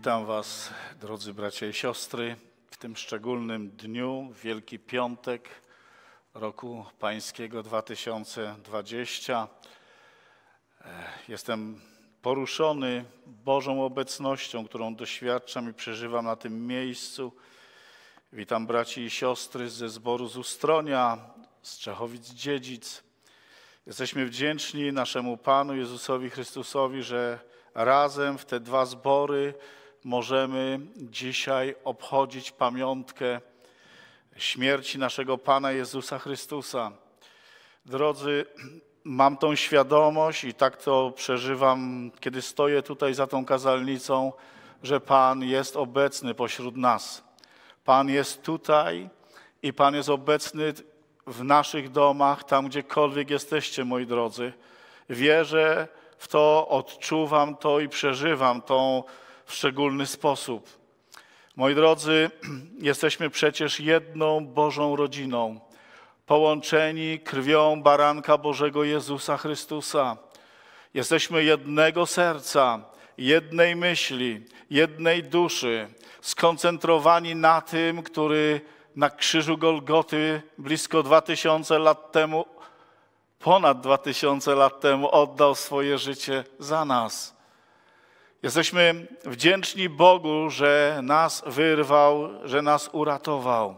Witam Was, drodzy bracia i siostry, w tym szczególnym dniu, Wielki Piątek roku Pańskiego 2020. E, jestem poruszony Bożą obecnością, którą doświadczam i przeżywam na tym miejscu. Witam braci i siostry ze zboru z Ustronia, z Czechowic-Dziedzic. Jesteśmy wdzięczni naszemu Panu Jezusowi Chrystusowi, że razem w te dwa zbory możemy dzisiaj obchodzić pamiątkę śmierci naszego Pana Jezusa Chrystusa. Drodzy, mam tą świadomość i tak to przeżywam, kiedy stoję tutaj za tą kazalnicą, że Pan jest obecny pośród nas. Pan jest tutaj i Pan jest obecny w naszych domach, tam gdziekolwiek jesteście, moi drodzy. Wierzę w to, odczuwam to i przeżywam tą w szczególny sposób. Moi drodzy, jesteśmy przecież jedną Bożą rodziną, połączeni krwią baranka Bożego Jezusa Chrystusa. Jesteśmy jednego serca, jednej myśli, jednej duszy, skoncentrowani na tym, który na krzyżu Golgoty blisko 2000 lat temu, ponad 2000 lat temu oddał swoje życie za nas. Jesteśmy wdzięczni Bogu, że nas wyrwał, że nas uratował.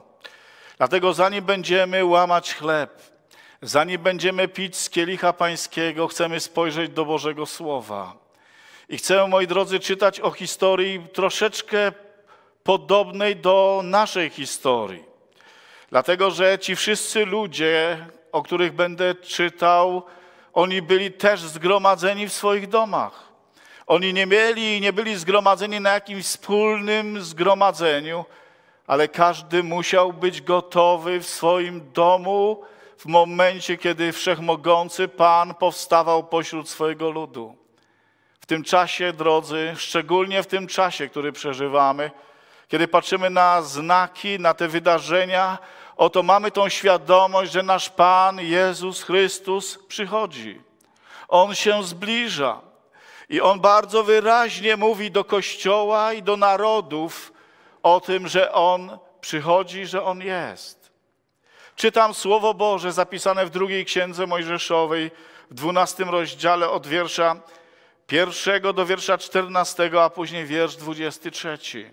Dlatego zanim będziemy łamać chleb, zanim będziemy pić z kielicha pańskiego, chcemy spojrzeć do Bożego Słowa. I chcę, moi drodzy, czytać o historii troszeczkę podobnej do naszej historii. Dlatego, że ci wszyscy ludzie, o których będę czytał, oni byli też zgromadzeni w swoich domach. Oni nie mieli i nie byli zgromadzeni na jakimś wspólnym zgromadzeniu, ale każdy musiał być gotowy w swoim domu w momencie, kiedy wszechmogący Pan powstawał pośród swojego ludu. W tym czasie, drodzy, szczególnie w tym czasie, który przeżywamy, kiedy patrzymy na znaki, na te wydarzenia, oto mamy tą świadomość, że nasz Pan Jezus Chrystus przychodzi. On się zbliża. I on bardzo wyraźnie mówi do Kościoła i do narodów o tym, że on przychodzi, że on jest. Czytam Słowo Boże zapisane w drugiej księdze Mojżeszowej, w dwunastym rozdziale od wiersza pierwszego do wiersza czternastego, a później wiersz dwudziesty trzeci.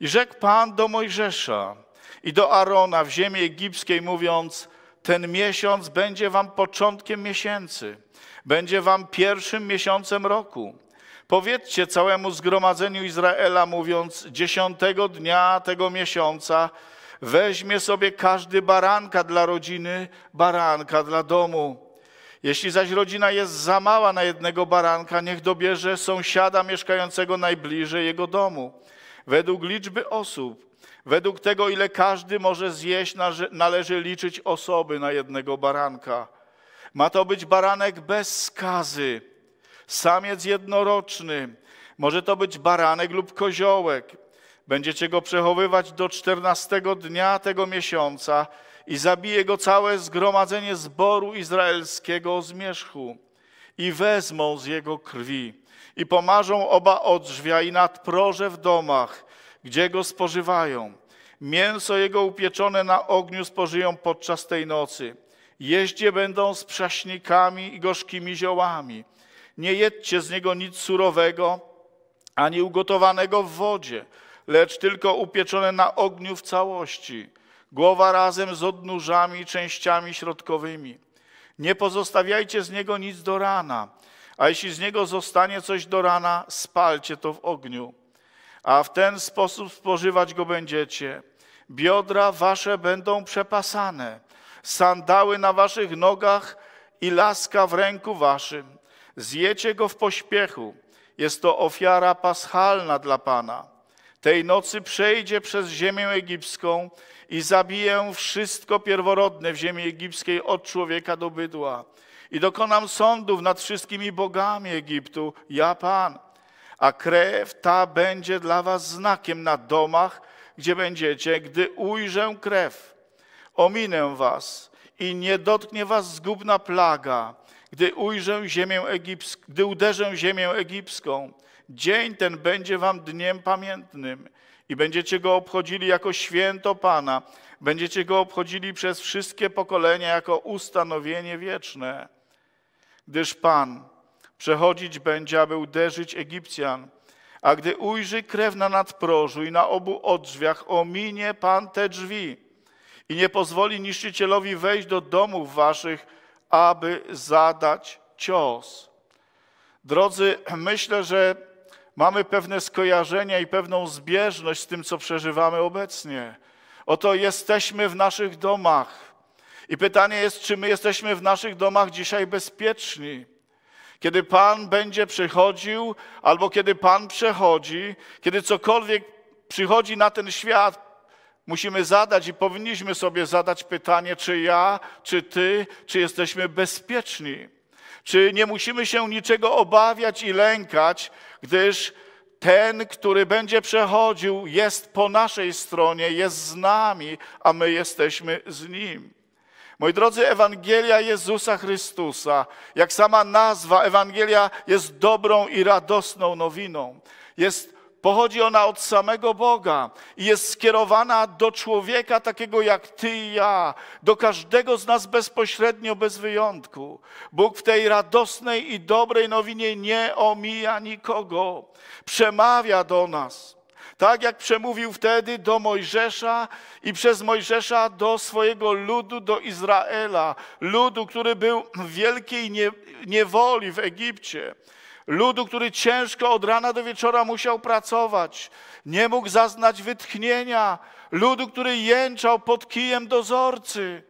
I rzekł Pan do Mojżesza i do Arona w ziemi egipskiej, mówiąc: Ten miesiąc będzie wam początkiem miesięcy będzie wam pierwszym miesiącem roku. Powiedzcie całemu zgromadzeniu Izraela, mówiąc: dziesiątego dnia tego miesiąca weźmie sobie każdy baranka dla rodziny, baranka dla domu. Jeśli zaś rodzina jest za mała na jednego baranka, niech dobierze sąsiada mieszkającego najbliżej jego domu. Według liczby osób, według tego, ile każdy może zjeść, należy liczyć osoby na jednego baranka. Ma to być baranek bez skazy, samiec jednoroczny. Może to być baranek lub koziołek. Będziecie go przechowywać do czternastego dnia tego miesiąca i zabije go całe zgromadzenie zboru izraelskiego o zmierzchu i wezmą z jego krwi i pomarzą oba odrzwia i nadproże w domach, gdzie go spożywają. Mięso jego upieczone na ogniu spożyją podczas tej nocy. Jeździe będą z prześnikami i gorzkimi ziołami. Nie jedźcie z niego nic surowego, ani ugotowanego w wodzie, lecz tylko upieczone na ogniu w całości, głowa razem z odnóżami i częściami środkowymi. Nie pozostawiajcie z niego nic do rana, a jeśli z niego zostanie coś do rana, spalcie to w ogniu. A w ten sposób spożywać go będziecie. Biodra wasze będą przepasane, sandały na waszych nogach i laska w ręku waszym. Zjecie go w pośpiechu. Jest to ofiara paschalna dla Pana. Tej nocy przejdzie przez ziemię egipską i zabiję wszystko pierworodne w ziemi egipskiej od człowieka do bydła. I dokonam sądów nad wszystkimi bogami Egiptu, ja Pan. A krew ta będzie dla was znakiem na domach, gdzie będziecie, gdy ujrzę krew. Ominę was i nie dotknie was zgubna plaga, gdy ujrzę ziemię egipską, gdy uderzę ziemię egipską. Dzień ten będzie wam dniem pamiętnym i będziecie go obchodzili jako święto Pana. Będziecie go obchodzili przez wszystkie pokolenia jako ustanowienie wieczne. Gdyż Pan przechodzić będzie, aby uderzyć Egipcjan. A gdy ujrzy krew na nadprożu i na obu odrzwiach, ominie Pan te drzwi i nie pozwoli niszczycielowi wejść do domów waszych, aby zadać cios. Drodzy, myślę, że mamy pewne skojarzenia i pewną zbieżność z tym, co przeżywamy obecnie. Oto jesteśmy w naszych domach. I pytanie jest, czy my jesteśmy w naszych domach dzisiaj bezpieczni? Kiedy Pan będzie przychodził, albo kiedy Pan przechodzi, kiedy cokolwiek przychodzi na ten świat, Musimy zadać i powinniśmy sobie zadać pytanie, czy ja, czy ty, czy jesteśmy bezpieczni. Czy nie musimy się niczego obawiać i lękać, gdyż ten, który będzie przechodził, jest po naszej stronie, jest z nami, a my jesteśmy z nim. Moi drodzy, Ewangelia Jezusa Chrystusa, jak sama nazwa, Ewangelia jest dobrą i radosną nowiną. Jest Pochodzi ona od samego Boga i jest skierowana do człowieka takiego jak ty i ja, do każdego z nas bezpośrednio, bez wyjątku. Bóg w tej radosnej i dobrej nowinie nie omija nikogo, przemawia do nas. Tak jak przemówił wtedy do Mojżesza i przez Mojżesza do swojego ludu, do Izraela, ludu, który był w wielkiej niewoli w Egipcie. Ludu, który ciężko od rana do wieczora musiał pracować, nie mógł zaznać wytchnienia. Ludu, który jęczał pod kijem dozorcy.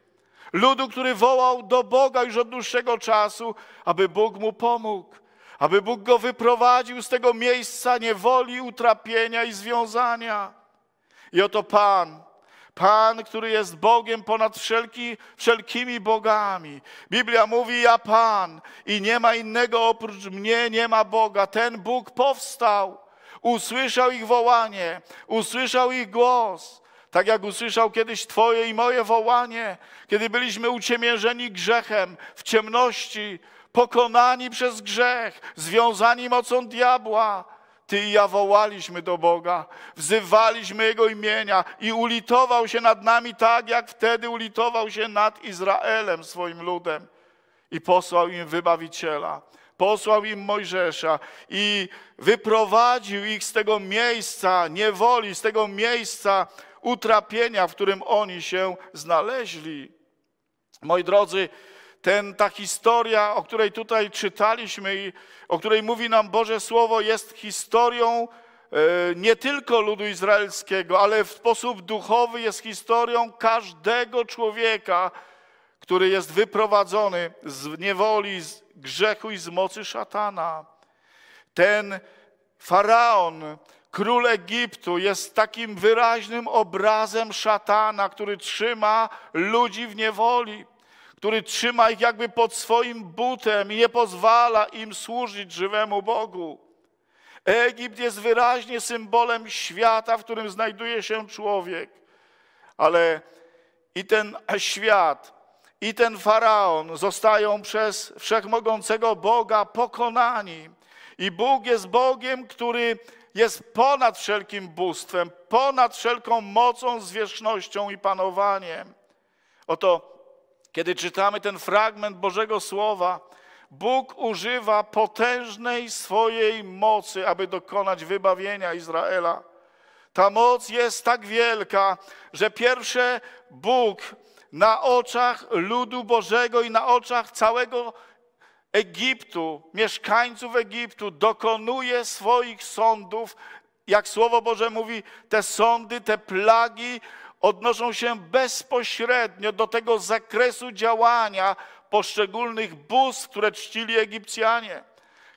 Ludu, który wołał do Boga już od dłuższego czasu, aby Bóg mu pomógł, aby Bóg go wyprowadził z tego miejsca niewoli, utrapienia i związania. I oto Pan Pan, który jest Bogiem ponad wszelki, wszelkimi bogami. Biblia mówi: Ja Pan i nie ma innego oprócz mnie, nie ma Boga. Ten Bóg powstał, usłyszał ich wołanie, usłyszał ich głos. Tak jak usłyszał kiedyś Twoje i moje wołanie, kiedy byliśmy uciemiężeni grzechem, w ciemności, pokonani przez grzech, związani mocą diabła, ty i ja wołaliśmy do Boga, wzywaliśmy Jego imienia i ulitował się nad nami tak, jak wtedy ulitował się nad Izraelem, swoim ludem. I posłał im wybawiciela, posłał im Mojżesza i wyprowadził ich z tego miejsca niewoli, z tego miejsca utrapienia, w którym oni się znaleźli. Moi drodzy, ten, ta historia, o której tutaj czytaliśmy i o której mówi nam Boże Słowo, jest historią e, nie tylko ludu izraelskiego, ale w sposób duchowy jest historią każdego człowieka, który jest wyprowadzony z niewoli, z grzechu i z mocy szatana. Ten faraon, król Egiptu, jest takim wyraźnym obrazem szatana, który trzyma ludzi w niewoli który trzyma ich jakby pod swoim butem i nie pozwala im służyć żywemu Bogu. Egipt jest wyraźnie symbolem świata, w którym znajduje się człowiek. Ale i ten świat, i ten faraon zostają przez wszechmogącego Boga pokonani. I Bóg jest Bogiem, który jest ponad wszelkim bóstwem, ponad wszelką mocą, zwierzchnością i panowaniem. Oto kiedy czytamy ten fragment Bożego Słowa, Bóg używa potężnej swojej mocy, aby dokonać wybawienia Izraela. Ta moc jest tak wielka, że pierwsze Bóg na oczach ludu Bożego i na oczach całego Egiptu, mieszkańców Egiptu, dokonuje swoich sądów. Jak Słowo Boże mówi, te sądy, te plagi odnoszą się bezpośrednio do tego zakresu działania poszczególnych bóstw, które czcili Egipcjanie.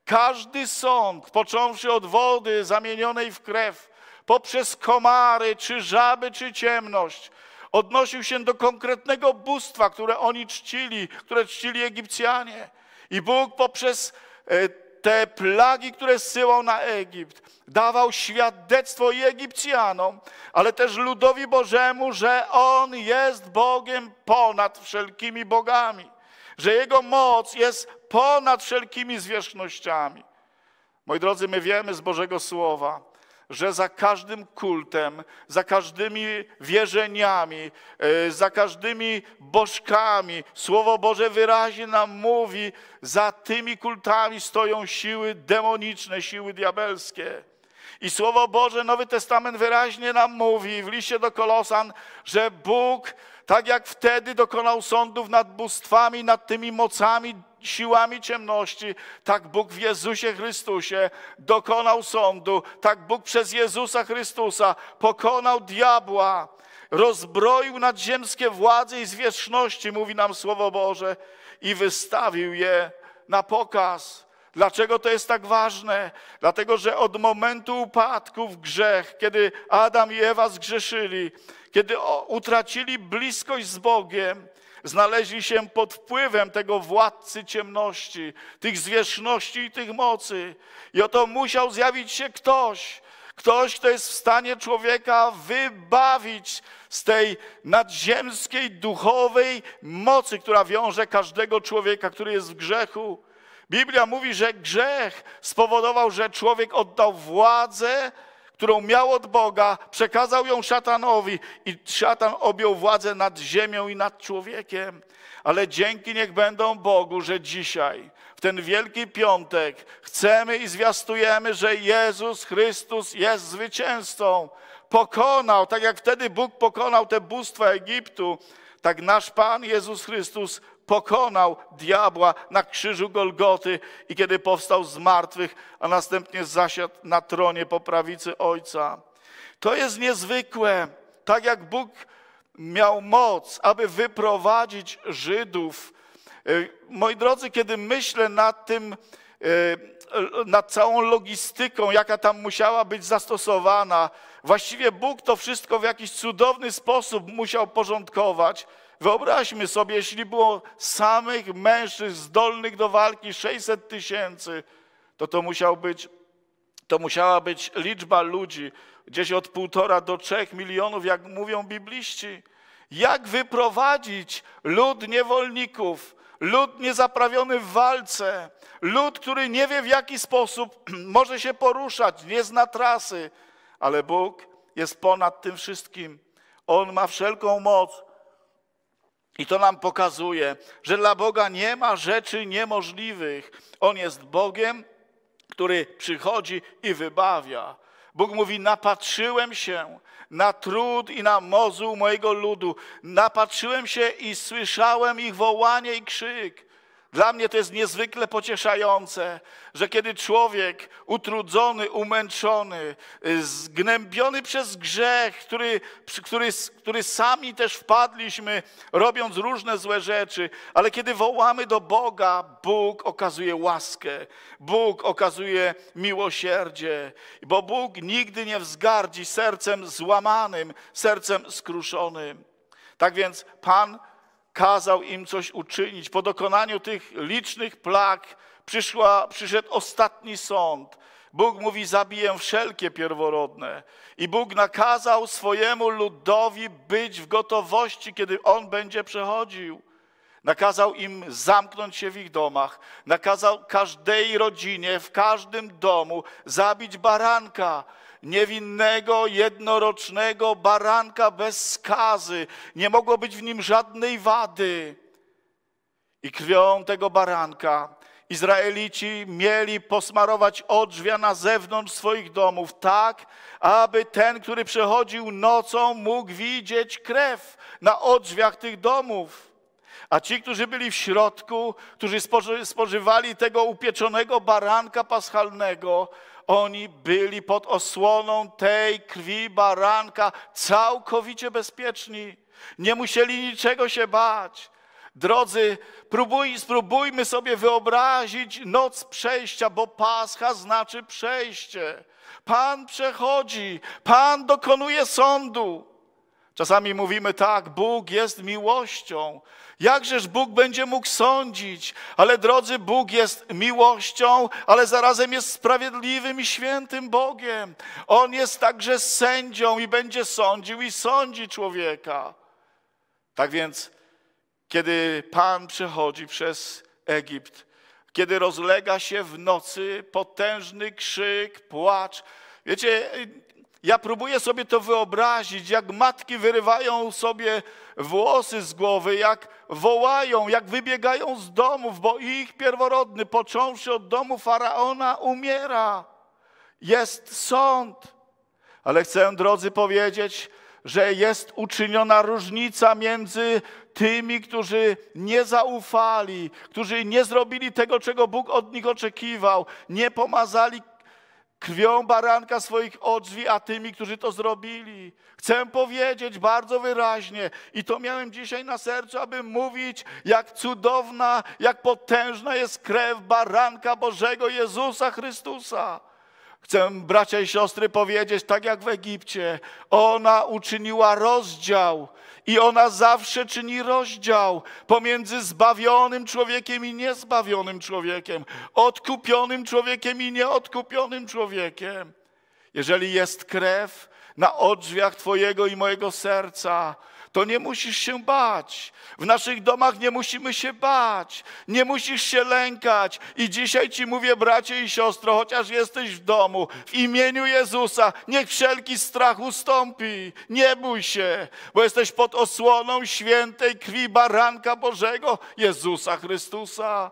Każdy sąd, począwszy od wody zamienionej w krew, poprzez komary, czy żaby, czy ciemność, odnosił się do konkretnego bóstwa, które oni czcili, które czcili Egipcjanie. I Bóg poprzez e, te plagi, które syłał na Egipt. Dawał świadectwo i Egipcjanom, ale też ludowi Bożemu, że On jest Bogiem ponad wszelkimi bogami, że Jego moc jest ponad wszelkimi zwierzchnościami. Moi drodzy, my wiemy z Bożego Słowa, że za każdym kultem, za każdymi wierzeniami, e, za każdymi bożkami, Słowo Boże wyraźnie nam mówi, za tymi kultami stoją siły demoniczne, siły diabelskie. I Słowo Boże, Nowy Testament wyraźnie nam mówi w liście do Kolosan, że Bóg, tak jak wtedy dokonał sądów nad bóstwami, nad tymi mocami siłami ciemności, tak Bóg w Jezusie Chrystusie dokonał sądu, tak Bóg przez Jezusa Chrystusa pokonał diabła, rozbroił nadziemskie władze i zwierzchności, mówi nam Słowo Boże, i wystawił je na pokaz. Dlaczego to jest tak ważne? Dlatego, że od momentu upadku w grzech, kiedy Adam i Ewa zgrzeszyli, kiedy utracili bliskość z Bogiem, znaleźli się pod wpływem tego władcy ciemności, tych zwierzchności i tych mocy. I oto musiał zjawić się ktoś, ktoś, kto jest w stanie człowieka wybawić z tej nadziemskiej, duchowej mocy, która wiąże każdego człowieka, który jest w grzechu. Biblia mówi, że grzech spowodował, że człowiek oddał władzę którą miał od Boga, przekazał ją szatanowi i szatan objął władzę nad ziemią i nad człowiekiem. Ale dzięki niech będą Bogu, że dzisiaj, w ten Wielki Piątek, chcemy i zwiastujemy, że Jezus Chrystus jest zwycięzcą. Pokonał, tak jak wtedy Bóg pokonał te bóstwa Egiptu, tak nasz Pan Jezus Chrystus pokonał diabła na krzyżu Golgoty i kiedy powstał z martwych, a następnie zasiadł na tronie po prawicy Ojca. To jest niezwykłe. Tak jak Bóg miał moc, aby wyprowadzić Żydów. E, moi drodzy, kiedy myślę nad tym, e, nad całą logistyką, jaka tam musiała być zastosowana, właściwie Bóg to wszystko w jakiś cudowny sposób musiał porządkować. Wyobraźmy sobie, jeśli było samych mężczyzn zdolnych do walki 600 tysięcy, to to, musiał być, to musiała być liczba ludzi, gdzieś od półtora do trzech milionów, jak mówią bibliści. Jak wyprowadzić lud niewolników, lud niezaprawiony w walce, lud, który nie wie w jaki sposób może się poruszać, nie zna trasy, ale Bóg jest ponad tym wszystkim. On ma wszelką moc i to nam pokazuje, że dla Boga nie ma rzeczy niemożliwych. On jest Bogiem, który przychodzi i wybawia. Bóg mówi: Napatrzyłem się na trud i na mozu mojego ludu. Napatrzyłem się i słyszałem ich wołanie i krzyk. Dla mnie to jest niezwykle pocieszające, że kiedy człowiek utrudzony, umęczony, y, zgnębiony przez grzech, który, który, który sami też wpadliśmy, robiąc różne złe rzeczy, ale kiedy wołamy do Boga, Bóg okazuje łaskę, Bóg okazuje miłosierdzie, bo Bóg nigdy nie wzgardzi sercem złamanym, sercem skruszonym. Tak więc Pan kazał im coś uczynić. Po dokonaniu tych licznych plag przyszła, przyszedł ostatni sąd. Bóg mówi: Zabiję wszelkie pierworodne. I Bóg nakazał swojemu ludowi być w gotowości, kiedy on będzie przechodził. Nakazał im zamknąć się w ich domach, nakazał każdej rodzinie, w każdym domu zabić baranka niewinnego, jednorocznego baranka bez skazy. Nie mogło być w nim żadnej wady. I krwią tego baranka Izraelici mieli posmarować odrzwia na zewnątrz swoich domów, tak, aby ten, który przechodził nocą, mógł widzieć krew na odrzwiach tych domów. A ci, którzy byli w środku, którzy spożywali tego upieczonego baranka paschalnego, oni byli pod osłoną tej krwi baranka całkowicie bezpieczni. Nie musieli niczego się bać. Drodzy, próbuj, spróbujmy sobie wyobrazić noc przejścia, bo Pascha znaczy przejście. Pan przechodzi, Pan dokonuje sądu. Czasami mówimy tak, Bóg jest miłością. Jakżeż Bóg będzie mógł sądzić? Ale drodzy, Bóg jest miłością, ale zarazem jest sprawiedliwym i świętym Bogiem. On jest także sędzią i będzie sądził i sądzi człowieka. Tak więc, kiedy Pan przechodzi przez Egipt, kiedy rozlega się w nocy potężny krzyk, płacz, wiecie, ja próbuję sobie to wyobrazić, jak matki wyrywają sobie włosy z głowy, jak wołają, jak wybiegają z domów, bo ich pierworodny, począwszy od domu faraona, umiera. Jest sąd. Ale chcę, drodzy, powiedzieć, że jest uczyniona różnica między tymi, którzy nie zaufali, którzy nie zrobili tego, czego Bóg od nich oczekiwał, nie pomazali krwią baranka swoich odrzwi, a tymi, którzy to zrobili. Chcę powiedzieć bardzo wyraźnie i to miałem dzisiaj na sercu, aby mówić, jak cudowna, jak potężna jest krew baranka Bożego Jezusa Chrystusa. Chcę, bracia i siostry, powiedzieć tak jak w Egipcie. Ona uczyniła rozdział i ona zawsze czyni rozdział pomiędzy zbawionym człowiekiem i niezbawionym człowiekiem, odkupionym człowiekiem i nieodkupionym człowiekiem. Jeżeli jest krew na odrzwiach Twojego i mojego serca, to nie musisz się bać. W naszych domach nie musimy się bać, nie musisz się lękać. I dzisiaj Ci mówię, bracie i siostro, chociaż jesteś w domu, w imieniu Jezusa, niech wszelki strach ustąpi. Nie bój się, bo jesteś pod osłoną świętej krwi baranka Bożego, Jezusa Chrystusa.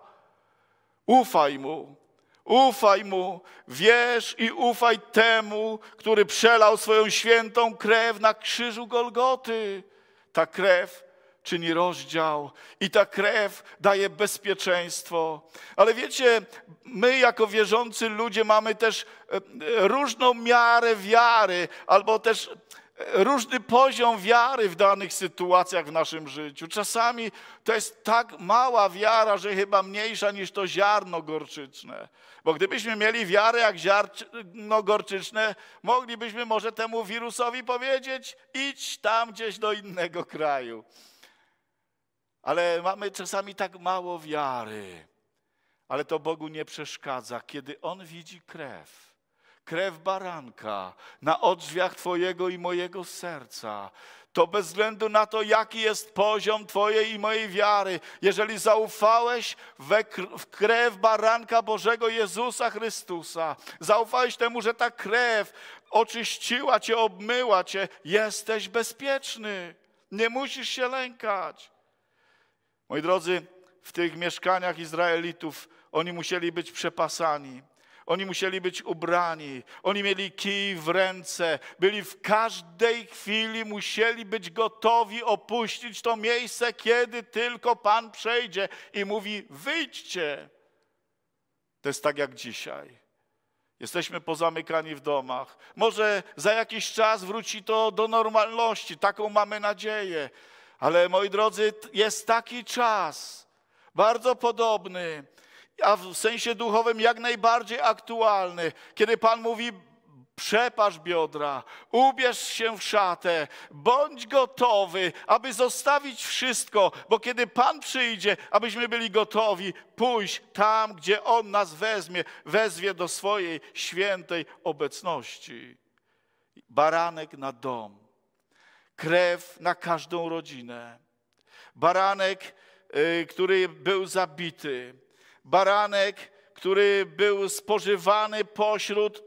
Ufaj Mu. Ufaj Mu, wierz i ufaj temu, który przelał swoją świętą krew na krzyżu Golgoty. Ta krew czyni rozdział i ta krew daje bezpieczeństwo. Ale wiecie, my jako wierzący ludzie mamy też e, różną miarę wiary albo też e, różny poziom wiary w danych sytuacjach w naszym życiu. Czasami to jest tak mała wiara, że chyba mniejsza niż to ziarno gorczyczne. Bo gdybyśmy mieli wiarę jak ziarno gorczyczne, moglibyśmy może temu wirusowi powiedzieć: idź tam gdzieś do innego kraju. Ale mamy czasami tak mało wiary. Ale to Bogu nie przeszkadza, kiedy On widzi krew krew baranka na odrzwiach Twojego i mojego serca, to bez względu na to, jaki jest poziom Twojej i mojej wiary, jeżeli zaufałeś w krew baranka Bożego Jezusa Chrystusa, zaufałeś temu, że ta krew oczyściła Cię, obmyła Cię, jesteś bezpieczny. Nie musisz się lękać. Moi drodzy, w tych mieszkaniach Izraelitów oni musieli być przepasani. Oni musieli być ubrani, oni mieli kij w ręce, byli w każdej chwili, musieli być gotowi opuścić to miejsce, kiedy tylko Pan przejdzie i mówi: wyjdźcie. To jest tak jak dzisiaj. Jesteśmy pozamykani w domach. Może za jakiś czas wróci to do normalności, taką mamy nadzieję. Ale moi drodzy, jest taki czas, bardzo podobny, a w sensie duchowym jak najbardziej aktualny, kiedy Pan mówi, przepasz biodra, ubierz się w szatę, bądź gotowy, aby zostawić wszystko, bo kiedy Pan przyjdzie, abyśmy byli gotowi pójść tam, gdzie On nas wezmie, wezwie do swojej świętej obecności. Baranek na dom, krew na każdą rodzinę, baranek, y, który był zabity, baranek, który był spożywany pośród.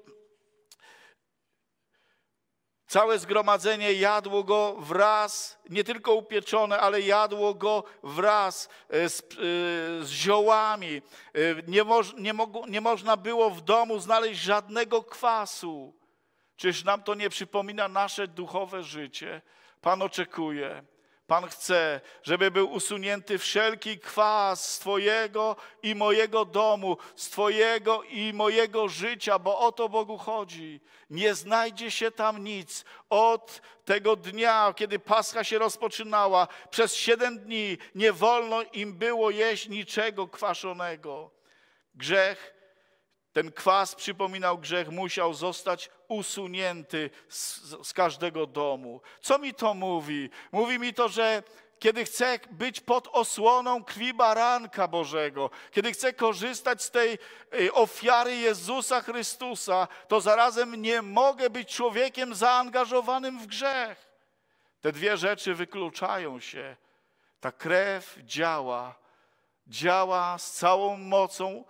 Całe zgromadzenie jadło go wraz, nie tylko upieczone, ale jadło go wraz e, z, e, z ziołami. E, nie, nie, nie można było w domu znaleźć żadnego kwasu. Czyż nam to nie przypomina nasze duchowe życie? Pan oczekuje, Pan chce, żeby był usunięty wszelki kwas z Twojego i mojego domu, z Twojego i mojego życia, bo o to Bogu chodzi. Nie znajdzie się tam nic. Od tego dnia, kiedy Pascha się rozpoczynała, przez siedem dni nie wolno im było jeść niczego kwaszonego. Grzech ten kwas przypominał grzech, musiał zostać usunięty z, z każdego domu. Co mi to mówi? Mówi mi to, że kiedy chcę być pod osłoną krwi baranka Bożego, kiedy chcę korzystać z tej y, ofiary Jezusa Chrystusa, to zarazem nie mogę być człowiekiem zaangażowanym w grzech. Te dwie rzeczy wykluczają się. Ta krew działa, działa z całą mocą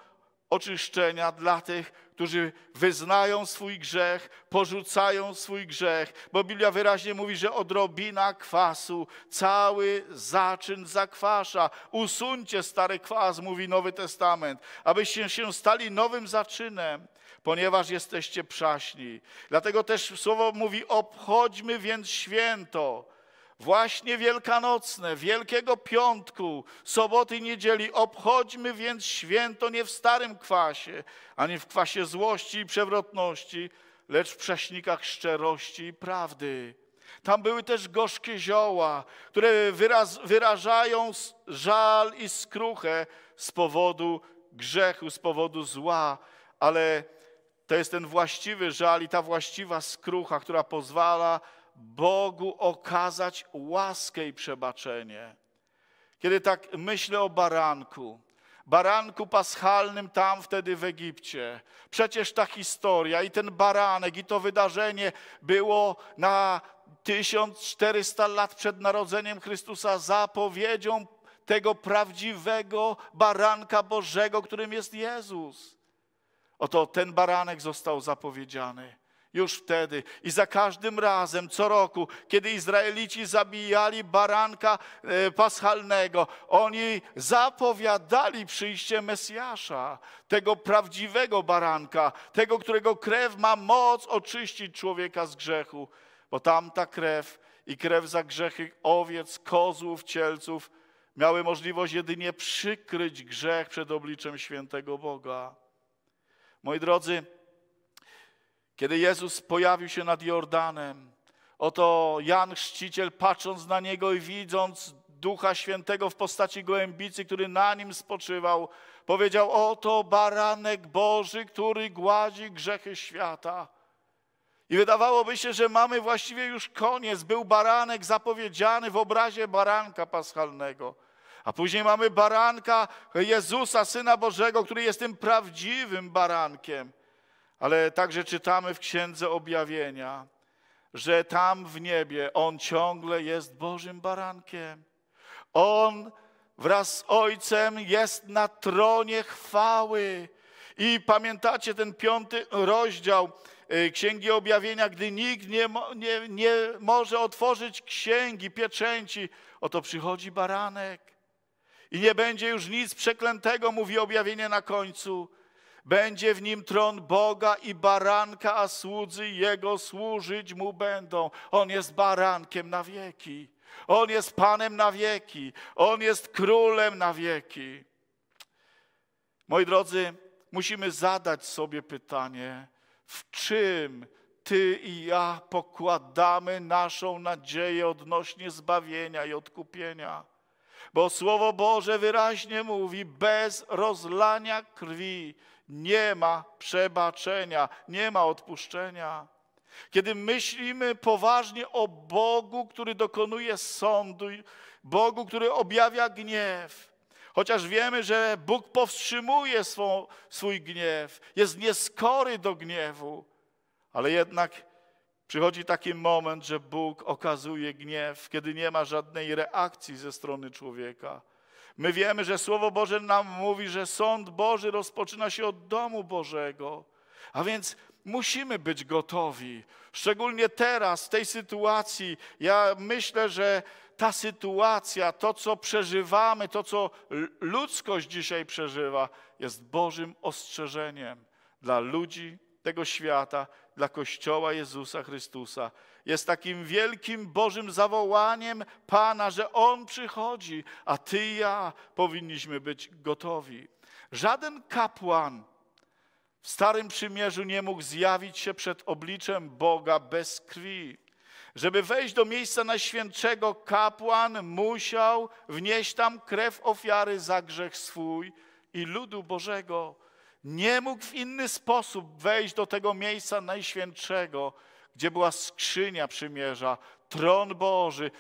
oczyszczenia dla tych, którzy wyznają swój grzech, porzucają swój grzech, bo Biblia wyraźnie mówi, że odrobina kwasu cały zaczyn zakwasza. Usuńcie stary kwas, mówi Nowy Testament, abyście się stali nowym zaczynem, ponieważ jesteście przaśni. Dlatego też słowo mówi: obchodźmy więc święto właśnie wielkanocne, Wielkiego Piątku, soboty i niedzieli. Obchodźmy więc święto nie w starym kwasie, ani w kwasie złości i przewrotności, lecz w prześnikach szczerości i prawdy. Tam były też gorzkie zioła, które wyraz, wyrażają żal i skruchę z powodu grzechu, z powodu zła, ale to jest ten właściwy żal i ta właściwa skrucha, która pozwala Bogu okazać łaskę i przebaczenie. Kiedy tak myślę o baranku, baranku paschalnym tam wtedy w Egipcie. Przecież ta historia i ten baranek i to wydarzenie było na 1400 lat przed narodzeniem Chrystusa zapowiedzią tego prawdziwego baranka Bożego, którym jest Jezus. Oto ten baranek został zapowiedziany już wtedy. I za każdym razem, co roku, kiedy Izraelici zabijali baranka e, paschalnego, oni zapowiadali przyjście Mesjasza, tego prawdziwego baranka, tego, którego krew ma moc oczyścić człowieka z grzechu, bo tamta krew i krew za grzechy owiec, kozłów, cielców miały możliwość jedynie przykryć grzech przed obliczem świętego Boga. Moi drodzy, kiedy Jezus pojawił się nad Jordanem, oto Jan Chrzciciel patrząc na Niego i widząc Ducha Świętego w postaci gołębicy, który na Nim spoczywał, powiedział, oto baranek Boży, który gładzi grzechy świata. I wydawałoby się, że mamy właściwie już koniec. Był baranek zapowiedziany w obrazie baranka paschalnego. A później mamy baranka Jezusa, Syna Bożego, który jest tym prawdziwym barankiem ale także czytamy w Księdze Objawienia, że tam w niebie On ciągle jest Bożym Barankiem. On wraz z Ojcem jest na tronie chwały. I pamiętacie ten piąty rozdział y, Księgi Objawienia, gdy nikt nie, nie, nie może otworzyć księgi, pieczęci, oto przychodzi baranek. I nie będzie już nic przeklętego, mówi objawienie na końcu, będzie w nim tron Boga i baranka, a słudzy jego służyć mu będą. On jest barankiem na wieki. On jest panem na wieki. On jest królem na wieki. Moi drodzy, musimy zadać sobie pytanie, w czym ty i ja pokładamy naszą nadzieję odnośnie zbawienia i odkupienia. Bo Słowo Boże wyraźnie mówi: bez rozlania krwi nie ma przebaczenia, nie ma odpuszczenia. Kiedy myślimy poważnie o Bogu, który dokonuje sądu, Bogu, który objawia gniew, chociaż wiemy, że Bóg powstrzymuje swą, swój gniew, jest nieskory do gniewu, ale jednak przychodzi taki moment, że Bóg okazuje gniew, kiedy nie ma żadnej reakcji ze strony człowieka. My wiemy, że Słowo Boże nam mówi, że sąd Boży rozpoczyna się od domu Bożego. A więc musimy być gotowi, szczególnie teraz, w tej sytuacji. Ja myślę, że ta sytuacja, to co przeżywamy, to co ludzkość dzisiaj przeżywa, jest Bożym ostrzeżeniem dla ludzi tego świata, dla Kościoła Jezusa Chrystusa, jest takim wielkim Bożym zawołaniem Pana, że On przychodzi, a Ty i ja powinniśmy być gotowi. Żaden kapłan w Starym Przymierzu nie mógł zjawić się przed obliczem Boga bez krwi. Żeby wejść do miejsca najświętszego, kapłan musiał wnieść tam krew ofiary za grzech swój i ludu Bożego. Nie mógł w inny sposób wejść do tego miejsca najświętszego gdzie była skrzynia przymierza, tron Boży.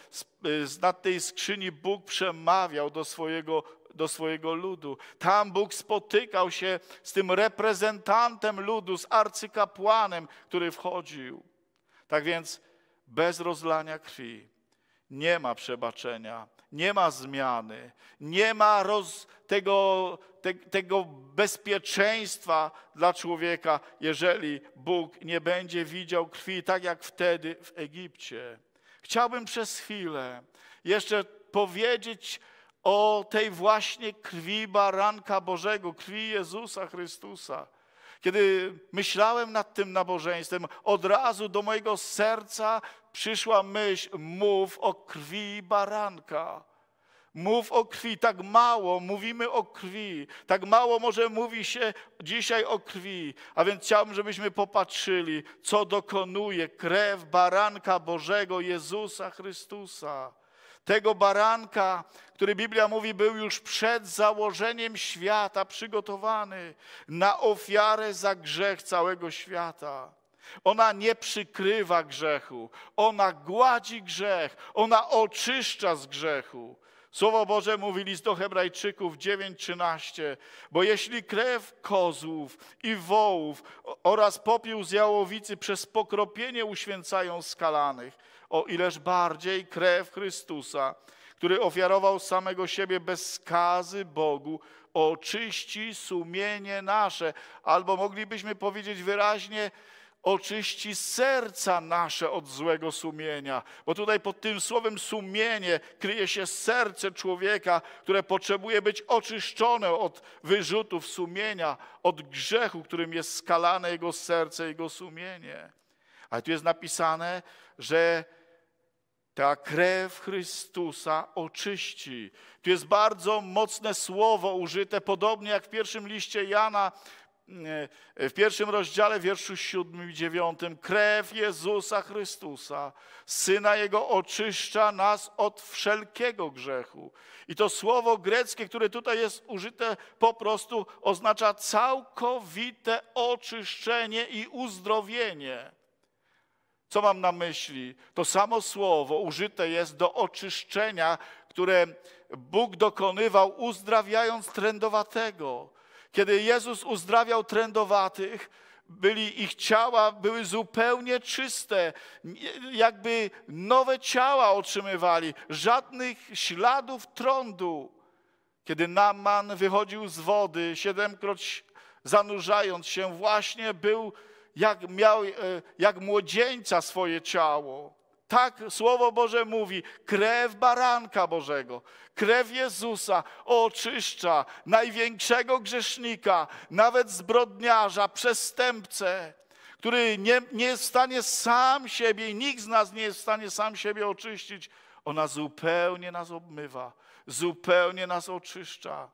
Y, Na tej skrzyni Bóg przemawiał do swojego, do swojego ludu. Tam Bóg spotykał się z tym reprezentantem ludu, z arcykapłanem, który wchodził. Tak więc bez rozlania krwi nie ma przebaczenia nie ma zmiany, nie ma roz, tego, te, tego bezpieczeństwa dla człowieka, jeżeli Bóg nie będzie widział krwi, tak jak wtedy w Egipcie. Chciałbym przez chwilę jeszcze powiedzieć o tej właśnie krwi baranka Bożego, krwi Jezusa Chrystusa. Kiedy myślałem nad tym nabożeństwem, od razu do mojego serca przyszła myśl, mów o krwi baranka. Mów o krwi, tak mało mówimy o krwi, tak mało może mówi się dzisiaj o krwi, a więc chciałbym, żebyśmy popatrzyli, co dokonuje krew baranka Bożego Jezusa Chrystusa. Tego baranka, który Biblia mówi, był już przed założeniem świata przygotowany na ofiarę za grzech całego świata. Ona nie przykrywa grzechu, ona gładzi grzech, ona oczyszcza z grzechu. Słowo Boże mówi list do Hebrajczyków 9:13, bo jeśli krew kozłów i wołów oraz popiół z jałowicy przez pokropienie uświęcają skalanych, o ileż bardziej krew Chrystusa, który ofiarował samego siebie bez skazy Bogu, oczyści sumienie nasze, albo moglibyśmy powiedzieć wyraźnie, oczyści serca nasze od złego sumienia. Bo tutaj pod tym słowem sumienie kryje się serce człowieka, które potrzebuje być oczyszczone od wyrzutów sumienia, od grzechu, którym jest skalane jego serce, jego sumienie. Ale tu jest napisane, że ta krew Chrystusa oczyści. Tu jest bardzo mocne słowo użyte, podobnie jak w pierwszym liście Jana E, w pierwszym rozdziale, wierszu siódmym i dziewiątym, krew Jezusa Chrystusa, Syna Jego, oczyszcza nas od wszelkiego grzechu. I to słowo greckie, które tutaj jest użyte, po prostu oznacza całkowite oczyszczenie i uzdrowienie. Co mam na myśli? To samo słowo użyte jest do oczyszczenia, które Bóg dokonywał, uzdrawiając trędowatego. Kiedy Jezus uzdrawiał trędowatych, byli ich ciała były zupełnie czyste, jakby nowe ciała otrzymywali, żadnych śladów trądu. Kiedy Naman wychodził z wody, siedemkroć zanurzając się, właśnie był jak, miał, e, jak młodzieńca swoje ciało. Tak Słowo Boże mówi, krew baranka Bożego, krew Jezusa oczyszcza największego grzesznika, nawet zbrodniarza, przestępcę, który nie, nie jest w stanie sam siebie, nikt z nas nie jest w stanie sam siebie oczyścić. Ona zupełnie nas obmywa, zupełnie nas oczyszcza.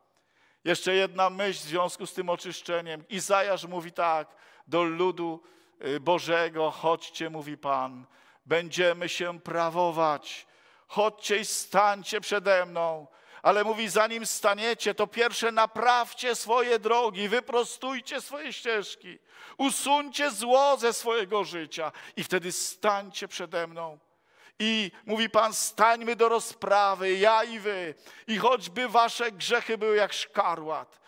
Jeszcze jedna myśl w związku z tym oczyszczeniem. Izajasz mówi tak do ludu y, Bożego: chodźcie, mówi Pan będziemy się prawować. Chodźcie i stańcie przede mną. Ale mówi, zanim staniecie, to pierwsze naprawcie swoje drogi, wyprostujcie swoje ścieżki, usuńcie zło ze swojego życia i wtedy stańcie przede mną. I mówi Pan, stańmy do rozprawy, ja i wy. I choćby wasze grzechy były jak szkarłat,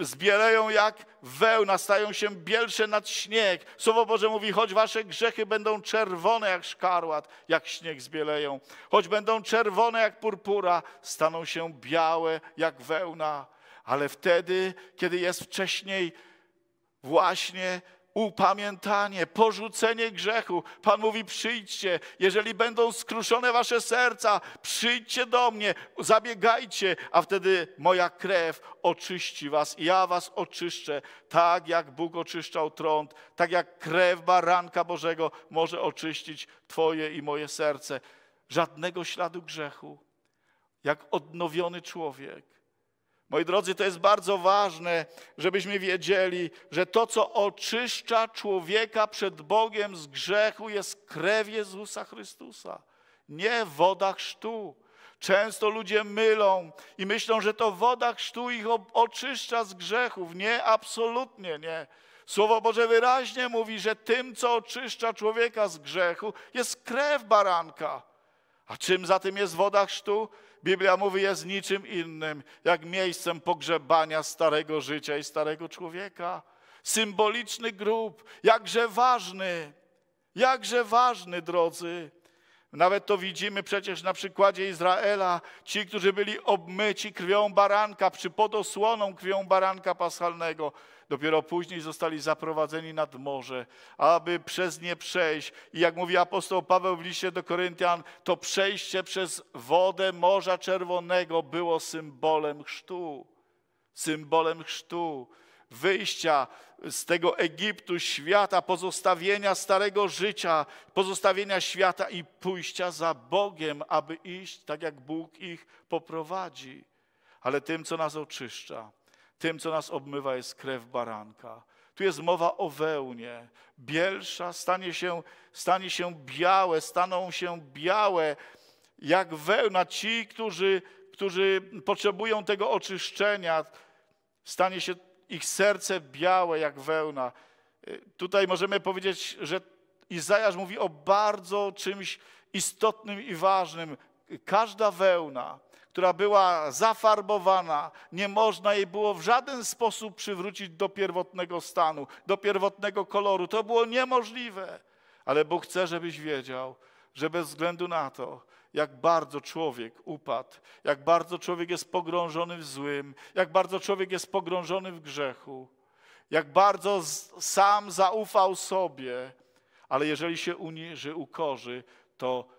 zbieleją jak wełna, stają się bielsze nad śnieg. Słowo Boże mówi, choć wasze grzechy będą czerwone jak szkarłat, jak śnieg zbieleją, choć będą czerwone jak purpura, staną się białe jak wełna. Ale wtedy, kiedy jest wcześniej właśnie upamiętanie, porzucenie grzechu. Pan mówi: przyjdźcie, jeżeli będą skruszone wasze serca, przyjdźcie do mnie, zabiegajcie, a wtedy moja krew oczyści was i ja was oczyszczę, tak jak Bóg oczyszczał trąd, tak jak krew baranka Bożego może oczyścić Twoje i moje serce. Żadnego śladu grzechu, jak odnowiony człowiek Moi drodzy, to jest bardzo ważne, żebyśmy wiedzieli, że to, co oczyszcza człowieka przed Bogiem z grzechu, jest krew Jezusa Chrystusa, nie woda chrztu. Często ludzie mylą i myślą, że to woda chrztu ich oczyszcza z grzechów. Nie, absolutnie nie. Słowo Boże wyraźnie mówi, że tym, co oczyszcza człowieka z grzechu, jest krew baranka. A czym za tym jest woda chrztu? Biblia mówi, jest niczym innym, jak miejscem pogrzebania starego życia i starego człowieka. Symboliczny grób, jakże ważny, jakże ważny, drodzy. Nawet to widzimy przecież na przykładzie Izraela. Ci, którzy byli obmyci krwią baranka, czy pod osłoną krwią baranka paschalnego, Dopiero później zostali zaprowadzeni nad morze, aby przez nie przejść. I jak mówi apostoł Paweł w liście do Koryntian, to przejście przez wodę Morza Czerwonego było symbolem chrztu. Symbolem chrztu wyjścia z tego Egiptu, świata, pozostawienia starego życia, pozostawienia świata i pójścia za Bogiem, aby iść tak, jak Bóg ich poprowadzi. Ale tym, co nas oczyszcza, tym, co nas obmywa, jest krew baranka. Tu jest mowa o wełnie. Bielsza stanie się, stanie się białe, staną się białe jak wełna. Ci, którzy, którzy potrzebują tego oczyszczenia, stanie się ich serce białe jak wełna. Y, tutaj możemy powiedzieć, że Izajasz mówi o bardzo czymś istotnym i ważnym. Każda wełna, która była zafarbowana, nie można jej było w żaden sposób przywrócić do pierwotnego stanu, do pierwotnego koloru. To było niemożliwe. Ale Bóg chce, żebyś wiedział, że bez względu na to, jak bardzo człowiek upadł, jak bardzo człowiek jest pogrążony w złym, jak bardzo człowiek jest pogrążony w grzechu, jak bardzo sam zaufał sobie, ale jeżeli się uniży, ukorzy, to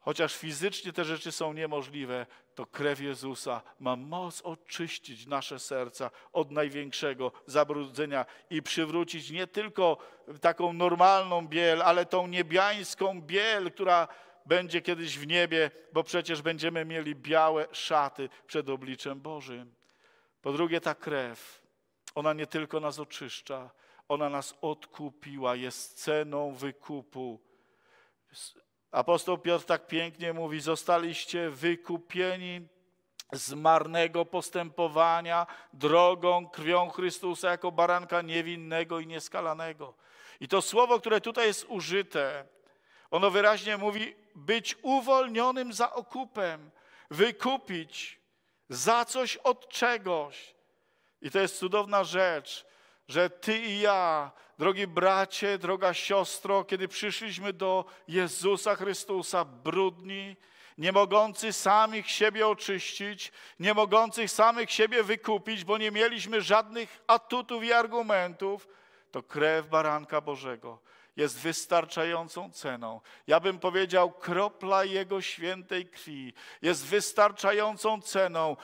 Chociaż fizycznie te rzeczy są niemożliwe, to krew Jezusa ma moc oczyścić nasze serca od największego zabrudzenia i przywrócić nie tylko taką normalną biel, ale tą niebiańską biel, która będzie kiedyś w niebie, bo przecież będziemy mieli białe szaty przed obliczem Bożym. Po drugie, ta krew, ona nie tylko nas oczyszcza, ona nas odkupiła, jest ceną wykupu Apostoł Piotr tak pięknie mówi: Zostaliście wykupieni z marnego postępowania drogą, krwią Chrystusa jako baranka niewinnego i nieskalanego. I to słowo, które tutaj jest użyte, ono wyraźnie mówi: być uwolnionym za okupem, wykupić za coś od czegoś. I to jest cudowna rzecz, że ty i ja Drogi bracie, droga siostro, kiedy przyszliśmy do Jezusa Chrystusa brudni, nie mogący samych siebie oczyścić, nie mogących samych siebie wykupić, bo nie mieliśmy żadnych atutów i argumentów, to krew baranka Bożego jest wystarczającą ceną. Ja bym powiedział, kropla Jego świętej krwi jest wystarczającą ceną,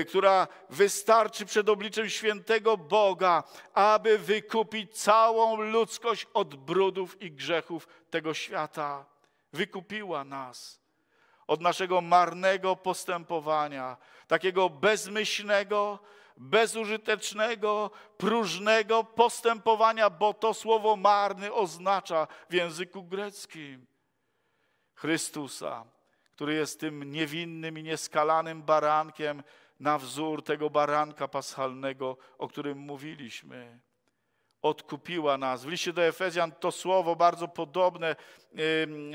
y, która wystarczy przed obliczem świętego Boga, aby wykupić całą ludzkość od brudów i grzechów tego świata. Wykupiła nas od naszego marnego postępowania, takiego bezmyślnego, bezużytecznego, próżnego postępowania, bo to słowo marny oznacza w języku greckim Chrystusa, który jest tym niewinnym i nieskalanym barankiem na wzór tego baranka paschalnego, o którym mówiliśmy odkupiła nas. W liście do Efezjan to słowo bardzo podobne,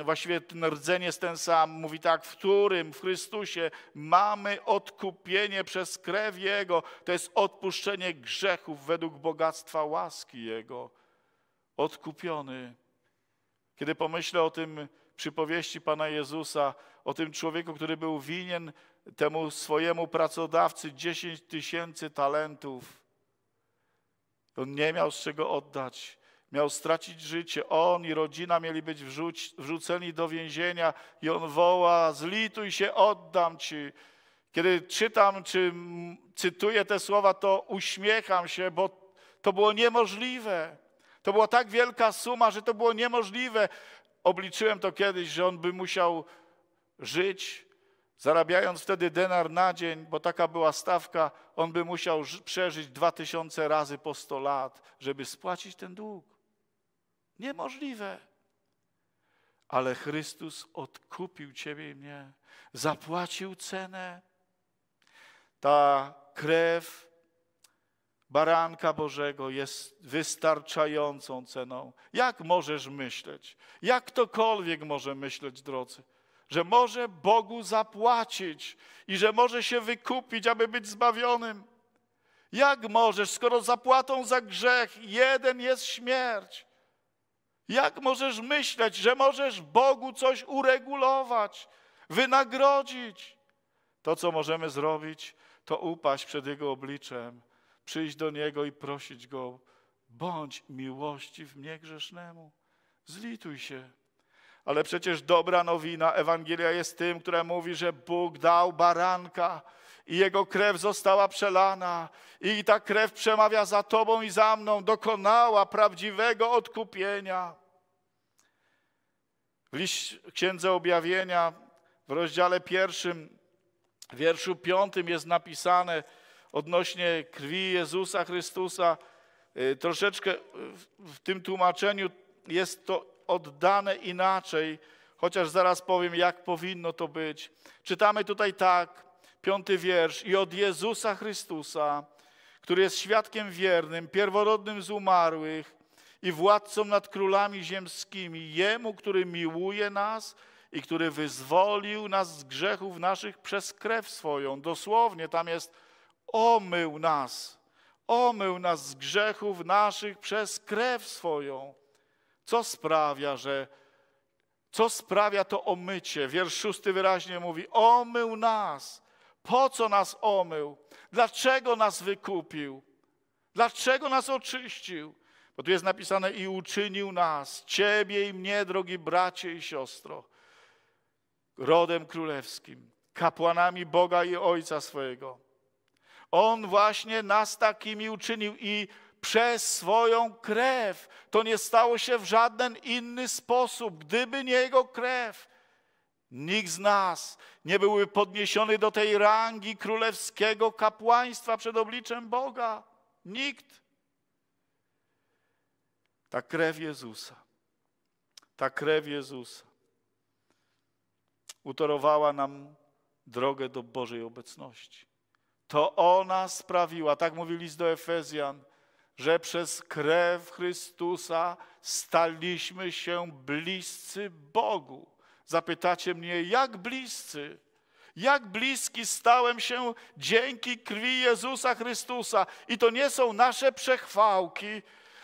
właściwie ten rdzenie jest ten sam, mówi tak, w którym, w Chrystusie mamy odkupienie przez krew Jego, to jest odpuszczenie grzechów według bogactwa łaski Jego. Odkupiony. Kiedy pomyślę o tym przypowieści Pana Jezusa, o tym człowieku, który był winien temu swojemu pracodawcy 10 tysięcy talentów, on nie miał z czego oddać. Miał stracić życie. On i rodzina mieli być wrzuć, wrzuceni do więzienia i on woła, zlituj się, oddam ci. Kiedy czytam, czy cytuję te słowa, to uśmiecham się, bo to było niemożliwe. To była tak wielka suma, że to było niemożliwe. Obliczyłem to kiedyś, że on by musiał żyć Zarabiając wtedy denar na dzień, bo taka była stawka, on by musiał przeżyć dwa tysiące razy po sto lat, żeby spłacić ten dług. Niemożliwe. Ale Chrystus odkupił ciebie i mnie, zapłacił cenę. Ta krew baranka Bożego jest wystarczającą ceną. Jak możesz myśleć? Jak ktokolwiek może myśleć, drodzy? że może Bogu zapłacić i że może się wykupić, aby być zbawionym. Jak możesz, skoro zapłatą za grzech jeden jest śmierć? Jak możesz myśleć, że możesz Bogu coś uregulować, wynagrodzić? To, co możemy zrobić, to upaść przed Jego obliczem, przyjść do Niego i prosić Go: bądź miłości w mnie grzesznemu, zlituj się. Ale przecież dobra nowina, Ewangelia jest tym, która mówi, że Bóg dał baranka i jego krew została przelana. I ta krew przemawia za tobą i za mną, dokonała prawdziwego odkupienia. W Księdze Objawienia w rozdziale pierwszym, wierszu piątym jest napisane odnośnie krwi Jezusa Chrystusa. Y, troszeczkę w tym tłumaczeniu jest to oddane inaczej, chociaż zaraz powiem, jak powinno to być. Czytamy tutaj tak, piąty wiersz, i od Jezusa Chrystusa, który jest świadkiem wiernym, pierworodnym z umarłych i władcą nad królami ziemskimi, Jemu, który miłuje nas i który wyzwolił nas z grzechów naszych przez krew swoją. Dosłownie tam jest omył nas, omył nas z grzechów naszych przez krew swoją co sprawia, że co sprawia to omycie? Wiersz szósty wyraźnie mówi: Omył nas. Po co nas omył? Dlaczego nas wykupił? Dlaczego nas oczyścił? Bo tu jest napisane: I uczynił nas, ciebie i mnie, drogi bracie i siostro, rodem królewskim, kapłanami Boga i Ojca swojego. On właśnie nas takimi uczynił i uczynił przez swoją krew. To nie stało się w żaden inny sposób, gdyby nie Jego krew. Nikt z nas nie byłby podniesiony do tej rangi królewskiego kapłaństwa przed obliczem Boga. Nikt. Ta krew Jezusa, ta krew Jezusa utorowała nam drogę do Bożej obecności. To ona sprawiła, tak mówi list do Efezjan, że przez krew Chrystusa staliśmy się bliscy Bogu. Zapytacie mnie, jak bliscy? Jak bliski stałem się dzięki krwi Jezusa Chrystusa? I to nie są nasze przechwałki,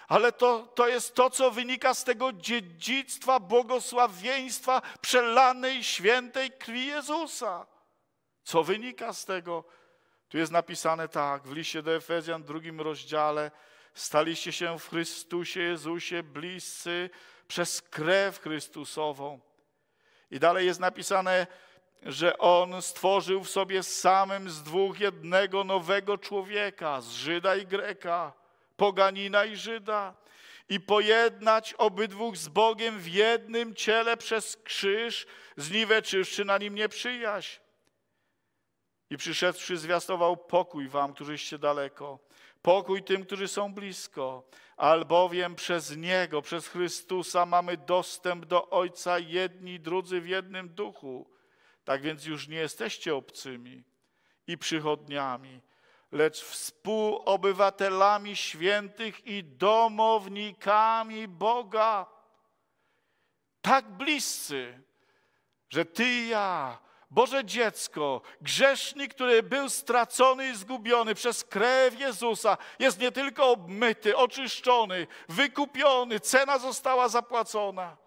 ale to, to jest to, co wynika z tego dziedzictwa, błogosławieństwa przelanej świętej krwi Jezusa. Co wynika z tego? Tu jest napisane tak w liście do Efezjan, drugim rozdziale, staliście się w Chrystusie Jezusie bliscy przez krew Chrystusową. I dalej jest napisane, że On stworzył w sobie samym z dwóch jednego nowego człowieka, z Żyda i Greka, poganina i Żyda, i pojednać obydwóch z Bogiem w jednym ciele przez krzyż, zniweczywszy na nim nieprzyjaźń. I przyszedłszy zwiastował pokój wam, którzyście daleko pokój tym, którzy są blisko, albowiem przez Niego, przez Chrystusa mamy dostęp do Ojca jedni, drudzy w jednym duchu. Tak więc już nie jesteście obcymi i przychodniami, lecz współobywatelami świętych i domownikami Boga. Tak bliscy, że Ty i ja Boże dziecko, grzesznik, który był stracony i zgubiony przez krew Jezusa, jest nie tylko obmyty, oczyszczony, wykupiony, cena została zapłacona,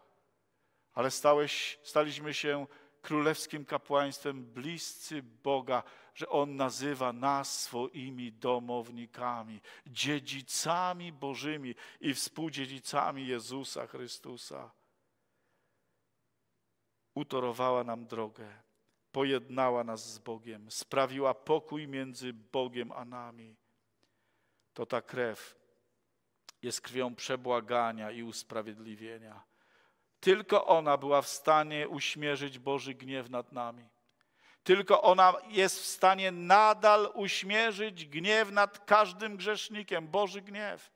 ale stałeś, staliśmy się królewskim kapłaństwem, bliscy Boga, że On nazywa nas swoimi domownikami, dziedzicami Bożymi i współdziedzicami Jezusa Chrystusa. Utorowała nam drogę pojednała nas z Bogiem, sprawiła pokój między Bogiem a nami. To ta krew jest krwią przebłagania i usprawiedliwienia. Tylko ona była w stanie uśmierzyć Boży gniew nad nami. Tylko ona jest w stanie nadal uśmierzyć gniew nad każdym grzesznikiem, Boży gniew.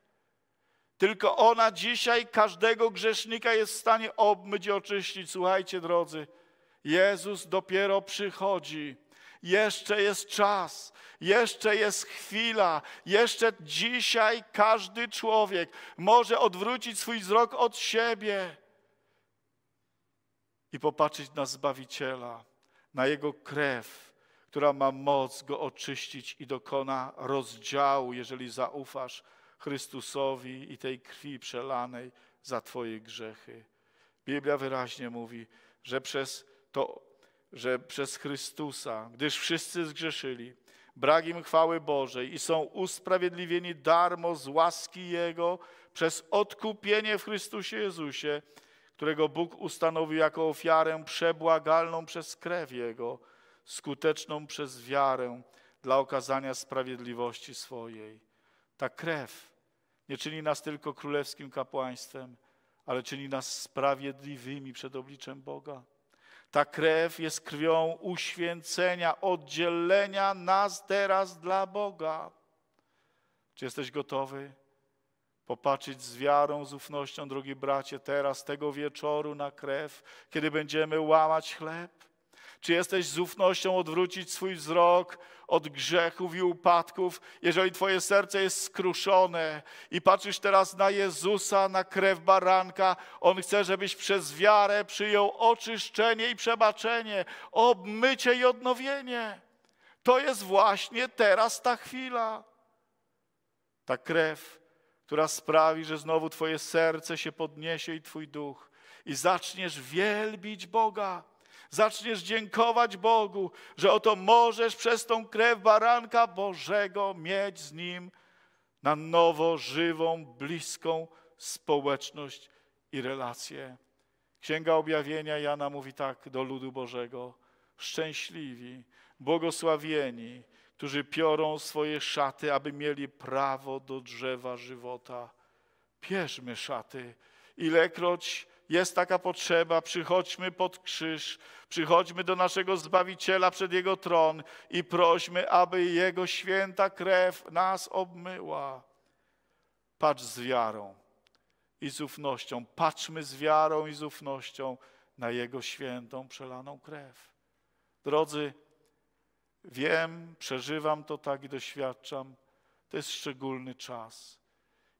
Tylko ona dzisiaj każdego grzesznika jest w stanie obmyć i oczyścić. Słuchajcie, drodzy, Jezus dopiero przychodzi. Jeszcze jest czas, jeszcze jest chwila, jeszcze dzisiaj każdy człowiek może odwrócić swój wzrok od siebie i popatrzeć na Zbawiciela, na Jego krew, która ma moc go oczyścić i dokona rozdziału, jeżeli zaufasz Chrystusowi i tej krwi przelanej za Twoje grzechy. Biblia wyraźnie mówi, że przez to, że przez Chrystusa, gdyż wszyscy zgrzeszyli, brak im chwały Bożej i są usprawiedliwieni darmo z łaski Jego przez odkupienie w Chrystusie Jezusie, którego Bóg ustanowił jako ofiarę przebłagalną przez krew Jego, skuteczną przez wiarę dla okazania sprawiedliwości swojej. Ta krew nie czyni nas tylko królewskim kapłaństwem, ale czyni nas sprawiedliwymi przed obliczem Boga. Ta krew jest krwią uświęcenia, oddzielenia nas teraz dla Boga. Czy jesteś gotowy popatrzeć z wiarą, z ufnością, drogi bracie, teraz, tego wieczoru na krew, kiedy będziemy łamać chleb? Czy jesteś z ufnością odwrócić swój wzrok od grzechów i upadków, jeżeli Twoje serce jest skruszone i patrzysz teraz na Jezusa, na krew baranka. On chce, żebyś przez wiarę przyjął oczyszczenie i przebaczenie, obmycie i odnowienie. To jest właśnie teraz ta chwila. Ta krew, która sprawi, że znowu Twoje serce się podniesie i Twój duch i zaczniesz wielbić Boga zaczniesz dziękować Bogu, że oto możesz przez tą krew baranka Bożego mieć z Nim na nowo żywą, bliską społeczność i relację. Księga Objawienia Jana mówi tak do ludu Bożego: Szczęśliwi, błogosławieni, którzy piorą swoje szaty, aby mieli prawo do drzewa żywota. Pierzmy szaty, ilekroć jest taka potrzeba, przychodźmy pod krzyż, przychodźmy do naszego Zbawiciela przed Jego tron i prośmy, aby Jego święta krew nas obmyła. Patrz z wiarą i z ufnością, patrzmy z wiarą i z ufnością na Jego świętą, przelaną krew. Drodzy, wiem, przeżywam to tak i doświadczam, to jest szczególny czas.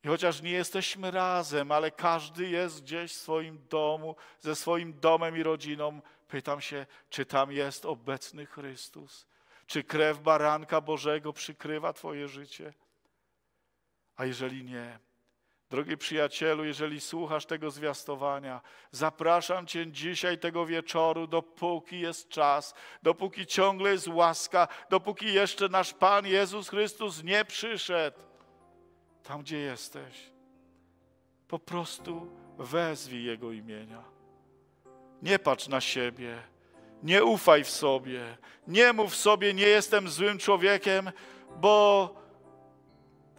I chociaż nie jesteśmy razem, ale każdy jest gdzieś w swoim domu, ze swoim domem i rodziną, pytam się, czy tam jest obecny Chrystus? Czy krew baranka Bożego przykrywa Twoje życie? A jeżeli nie, drogi przyjacielu, jeżeli słuchasz tego zwiastowania, zapraszam Cię dzisiaj, tego wieczoru, dopóki jest czas, dopóki ciągle jest łaska, dopóki jeszcze nasz Pan Jezus Chrystus nie przyszedł tam gdzie jesteś. Po prostu wezwij Jego imienia. Nie patrz na siebie, nie ufaj w sobie, nie mów sobie, nie jestem złym człowiekiem, bo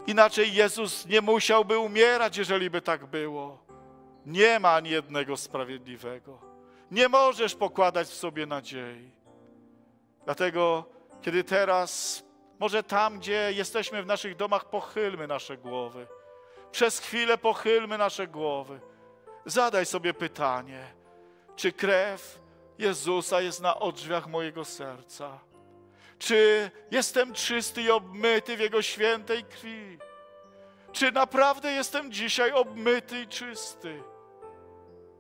inaczej Jezus nie musiałby umierać, jeżeli by tak było. Nie ma ani jednego sprawiedliwego. Nie możesz pokładać w sobie nadziei. Dlatego, kiedy teraz może tam, gdzie jesteśmy w naszych domach, pochylmy nasze głowy. Przez chwilę pochylmy nasze głowy. Zadaj sobie pytanie, czy krew Jezusa jest na odrzwiach mojego serca? Czy jestem czysty i obmyty w Jego świętej krwi? Czy naprawdę jestem dzisiaj obmyty i czysty?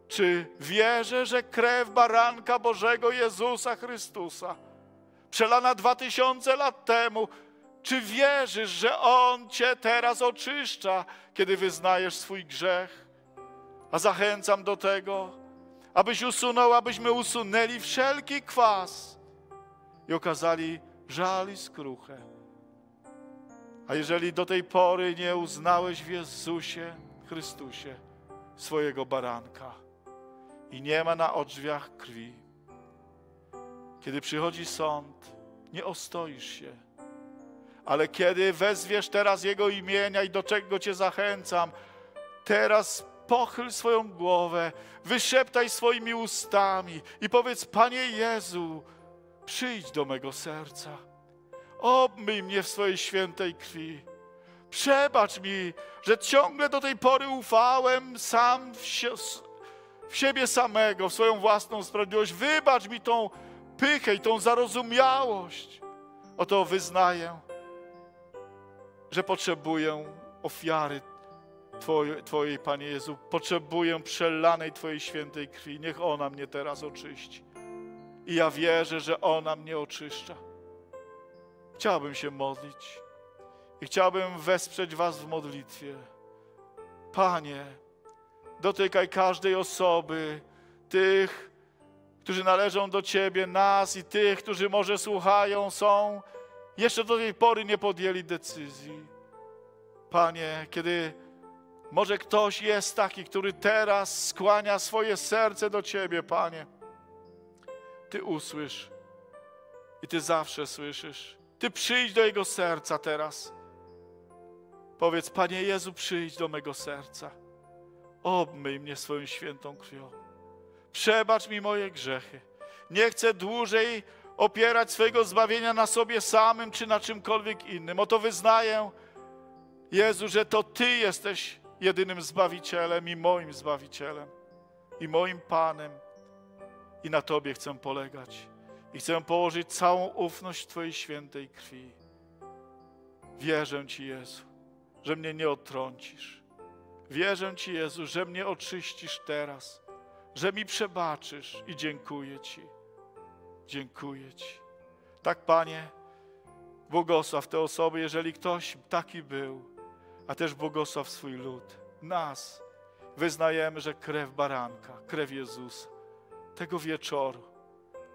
Czy wierzę, że krew baranka Bożego Jezusa Chrystusa? przelana dwa tysiące lat temu. Czy wierzysz, że On cię teraz oczyszcza, kiedy wyznajesz swój grzech? A zachęcam do tego, abyś usunął, abyśmy usunęli wszelki kwas i okazali żal i skruchę. A jeżeli do tej pory nie uznałeś w Jezusie Chrystusie swojego baranka i nie ma na odrzwiach krwi, kiedy przychodzi sąd, nie ostoisz się. Ale kiedy wezwiesz teraz Jego imienia i do czego Cię zachęcam, teraz pochyl swoją głowę, wyszeptaj swoimi ustami i powiedz: Panie Jezu, przyjdź do mego serca. Obmyj mnie w swojej świętej krwi. Przebacz mi, że ciągle do tej pory ufałem sam w, sie, w siebie samego, w swoją własną sprawiedliwość. Wybacz mi tą pychę i tą zarozumiałość. Oto wyznaję, że potrzebuję ofiary Twojej, Twojej, Panie Jezu. Potrzebuję przelanej Twojej świętej krwi. Niech ona mnie teraz oczyści. I ja wierzę, że ona mnie oczyszcza. Chciałbym się modlić i chciałbym wesprzeć Was w modlitwie. Panie, dotykaj każdej osoby, tych, którzy należą do Ciebie, nas i tych, którzy może słuchają, są, jeszcze do tej pory nie podjęli decyzji. Panie, kiedy może ktoś jest taki, który teraz skłania swoje serce do Ciebie, Panie, Ty usłysz i Ty zawsze słyszysz. Ty przyjdź do Jego serca teraz. Powiedz, Panie Jezu, przyjdź do mego serca. Obmyj mnie swoją świętą krwią. Przebacz mi moje grzechy. Nie chcę dłużej opierać swojego zbawienia na sobie samym czy na czymkolwiek innym. Oto wyznaję, Jezu, że to Ty jesteś jedynym Zbawicielem i moim Zbawicielem, i moim Panem. I na Tobie chcę polegać. I chcę położyć całą ufność w Twojej świętej krwi. Wierzę Ci, Jezu, że mnie nie otrącisz. Wierzę Ci, Jezu, że mnie oczyścisz teraz że mi przebaczysz i dziękuję Ci. Dziękuję Ci. Tak, Panie, błogosław te osoby, jeżeli ktoś taki był, a też błogosław swój lud, nas. Wyznajemy, że krew baranka, krew Jezusa tego wieczoru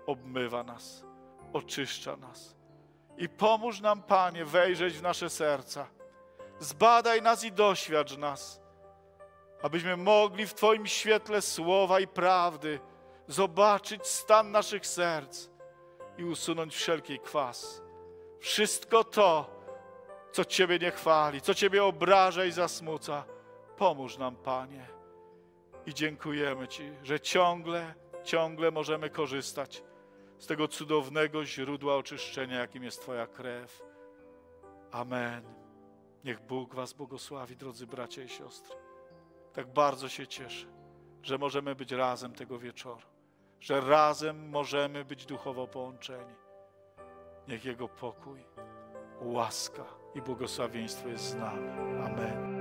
obmywa nas, oczyszcza nas. I pomóż nam, Panie, wejrzeć w nasze serca. Zbadaj nas i doświadcz nas abyśmy mogli w Twoim świetle słowa i prawdy zobaczyć stan naszych serc i usunąć wszelki kwas. Wszystko to, co Ciebie nie chwali, co Ciebie obraża i zasmuca, pomóż nam, Panie. I dziękujemy Ci, że ciągle, ciągle możemy korzystać z tego cudownego źródła oczyszczenia, jakim jest Twoja krew. Amen. Niech Bóg Was błogosławi, drodzy bracia i siostry tak bardzo się cieszę, że możemy być razem tego wieczoru, że razem możemy być duchowo połączeni. Niech Jego pokój, łaska i błogosławieństwo jest z nami. Amen.